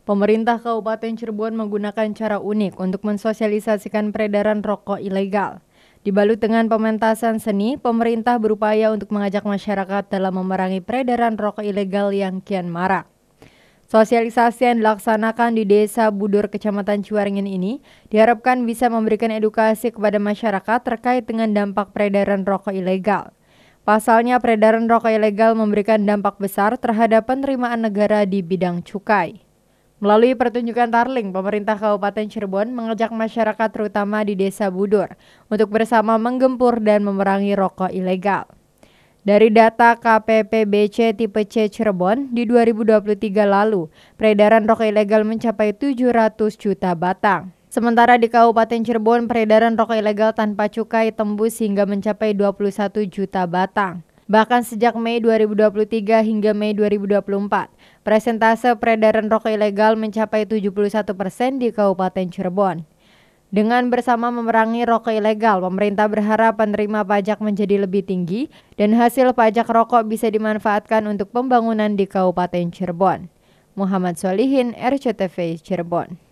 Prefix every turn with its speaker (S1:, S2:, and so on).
S1: Pemerintah Kabupaten Cirebon menggunakan cara unik untuk mensosialisasikan peredaran rokok ilegal. Dibalut dengan pementasan seni, pemerintah berupaya untuk mengajak masyarakat dalam memerangi peredaran rokok ilegal yang kian marak. Sosialisasi yang dilaksanakan di Desa Budur, Kecamatan Ciwaringin ini diharapkan bisa memberikan edukasi kepada masyarakat terkait dengan dampak peredaran rokok ilegal. Pasalnya, peredaran rokok ilegal memberikan dampak besar terhadap penerimaan negara di bidang cukai. Melalui pertunjukan Tarling, pemerintah Kabupaten Cirebon mengajak masyarakat terutama di Desa Budur untuk bersama menggempur dan memerangi rokok ilegal. Dari data KPPBC tipe C Cirebon di 2023 lalu, peredaran rokok ilegal mencapai 700 juta batang. Sementara di Kabupaten Cirebon, peredaran rokok ilegal tanpa cukai tembus hingga mencapai 21 juta batang bahkan sejak Mei 2023 hingga Mei 2024. Presentase peredaran rokok ilegal mencapai 71 persen di Kabupaten Cirebon. Dengan bersama memerangi rokok ilegal, pemerintah berharap penerima pajak menjadi lebih tinggi dan hasil pajak rokok bisa dimanfaatkan untuk pembangunan di Kabupaten Cirebon. Muhammad Solihin, RCTV Cirebon.